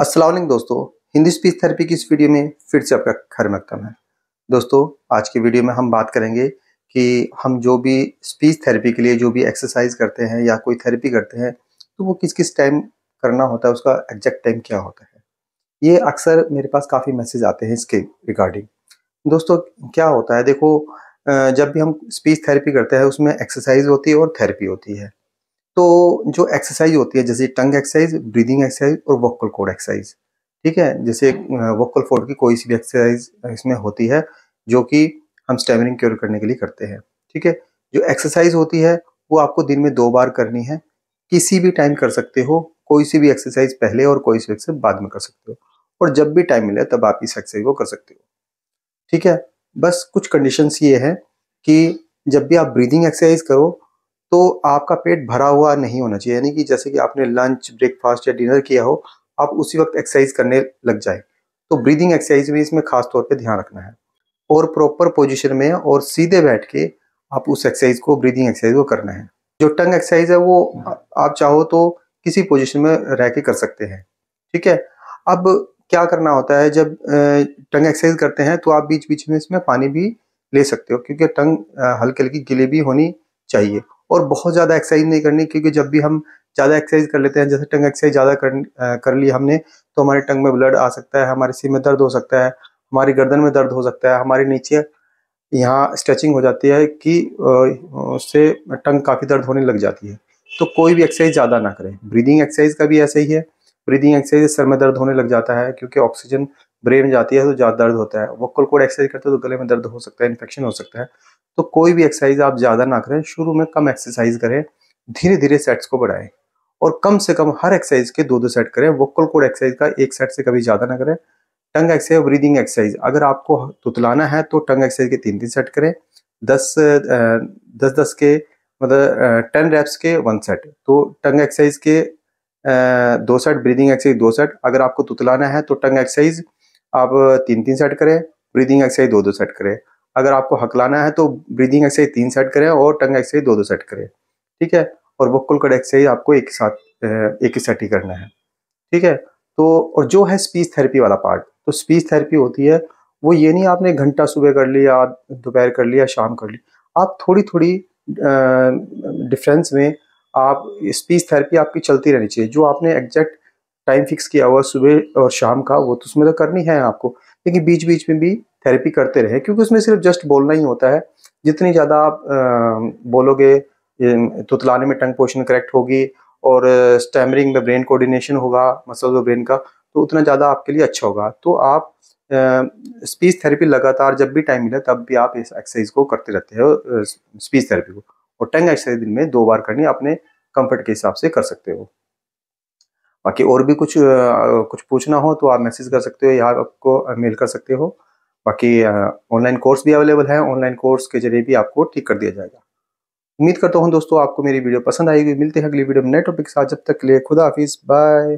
असल दोस्तों Hindi speech therapy की इस वीडियो में फिर से आपका खैर मकदम है दोस्तों आज की वीडियो में हम बात करेंगे कि हम जो भी स्पीच थेरेपी के लिए जो भी एक्सरसाइज करते हैं या कोई थेरेपी करते हैं तो वो किस किस टाइम करना होता है उसका एग्जैक्ट टाइम क्या होता है ये अक्सर मेरे पास काफ़ी मैसेज आते हैं इसके रिगार्डिंग दोस्तों क्या होता है देखो जब भी हम स्पीच थेरेपी करते हैं उसमें एक्सरसाइज होती है और थेरेपी होती है तो जो एक्सरसाइज होती है जैसे टंग एक्सरसाइज ब्रीदिंग एक्सरसाइज और वोकल कोड एक्सरसाइज ठीक है जैसे वोकल फोर्ड की कोई सी भी एक्सरसाइज इसमें होती है जो कि हम स्टेमरिंग क्योर करने के लिए करते हैं ठीक है जो एक्सरसाइज होती है वो आपको दिन में दो बार करनी है किसी भी टाइम कर सकते हो कोई सी भी एक्सरसाइज पहले और कोई सी एक्सरसाइज बाद में कर सकते हो और जब भी टाइम मिले तब आप इस एक्सरसाइज को कर सकते हो ठीक है बस कुछ कंडीशंस ये हैं कि जब भी आप ब्रीदिंग एक्सरसाइज करो तो आपका पेट भरा हुआ नहीं होना चाहिए यानी कि जैसे कि आपने लंच ब्रेकफास्ट या डिनर किया हो आप उसी वक्त एक्सरसाइज करने लग जाए तो ब्रीदिंग एक्सरसाइज भी इसमें खास तौर पे ध्यान रखना है और प्रॉपर पोजीशन में और सीधे बैठ के आप उस एक्सरसाइज को ब्रीदिंग एक्सरसाइज को करना है जो टंग एक्सरसाइज है वो आप चाहो तो किसी पोजिशन में रह के कर सकते हैं ठीक है अब क्या करना होता है जब टंग एक्सरसाइज करते हैं तो आप बीच बीच में इसमें पानी भी ले सकते हो क्योंकि टंग हल्की हल्की गिली भी होनी चाहिए और बहुत ज़्यादा एक्सरसाइज नहीं करनी क्योंकि जब भी हम ज़्यादा एक्सरसाइज कर लेते हैं जैसे टंग एक्सरसाइज ज़्यादा कर कर ली हमने तो हमारे टंग में ब्लड आ सकता है हमारे सिर में दर्द हो सकता है हमारी गर्दन में दर्द हो सकता है हमारे नीचे यहाँ स्ट्रेचिंग हो जाती है कि उससे टंग काफ़ी दर्द होने लग जाती है तो कोई भी एक्सरसाइज ज़्यादा ना करें ब्रीदिंग एक्सरसाइज का भी ऐसा ही है ब्रीदिंग एक्सरसाइज सर में दर्द होने लग जाता है क्योंकि ऑक्सीजन ब्रेन जाती है तो ज़्यादा दर्द होता है वोकल कोड एक्सरसाइज करते हो तो गले में दर्द हो सकता है इन्फेक्शन हो सकता है तो कोई भी एक्सरसाइज आप ज़्यादा ना करें शुरू में कम एक्सरसाइज करें धीरे धीरे सेट्स को बढ़ाएं और कम से कम हर एक्सरसाइज के दो दो सेट करें वोकल कोड एक्सरसाइज का एक सेट से कभी ज़्यादा ना करें टंग एक्सरसाइज ब्रीदिंग एक्सरसाइज अगर आपको तुतलाना है तो टंग एक्सरसाइज के तीन तीन सेट करें दस दस दस के मतलब टेन रेप्स के वन सेट तो टंग एक्सरसाइज के दो सेट ब्रीदिंग एक्सरसाइज दो सेट अगर आपको तुतलाना है तो टंग एक्सरसाइज आप तीन तीन सेट करें ब्रीदिंग एक्सरसाइज दो दो सेट करें अगर आपको हकलाना है तो ब्रीदिंग एक्सरसाइज तीन सेट करें और टंग एक्सरसाइज दो दो सेट करें ठीक है और वक्ल कट एक्सरसाइज आपको एक साथ एक ही सेट ही करना है ठीक है तो और जो है स्पीच थेरेपी वाला पार्ट तो स्पीच थेरेपी होती है वो ये नहीं आपने घंटा सुबह कर लिया दोपहर कर लिया शाम कर ली आप थोड़ी थोड़ी डिफरेंस में आप स्पीच थेरेपी आपकी चलती रहनी चाहिए जो आपने एग्जैक्ट टाइम फिक्स किया हुआ सुबह और शाम का वो तो उसमें तो करनी है आपको लेकिन बीच बीच में भी थेरेपी करते रहे क्योंकि उसमें सिर्फ जस्ट बोलना ही होता है जितनी ज़्यादा आप बोलोगे तुतलाने में टंग पोशन करेक्ट होगी और स्टैमरिंग में ब्रेन कोऑर्डिनेशन होगा मसल ब्रेन का तो उतना ज़्यादा आपके लिए अच्छा होगा तो आप स्पीच थेरेपी लगातार जब भी टाइम मिले तब भी आप इस एक्सरसाइज को करते रहते हो स्पीच थेरेपी को और टंग एक्सरसाइज दिन में दो बार करनी अपने कंफर्ट के हिसाब से कर सकते हो बाकी और भी कुछ कुछ पूछना हो तो आप मैसेज कर सकते हो या आपको मेल कर सकते हो बाकी ऑनलाइन कोर्स भी अवेलेबल है ऑनलाइन कोर्स के जरिए भी आपको ठीक कर दिया जाएगा उम्मीद करता हूँ दोस्तों आपको मेरी वीडियो पसंद आएगी मिलते हैं अगली वीडियो में नए टॉपिक के साथ जब तक के लिए खुदा हाफिज़ बाय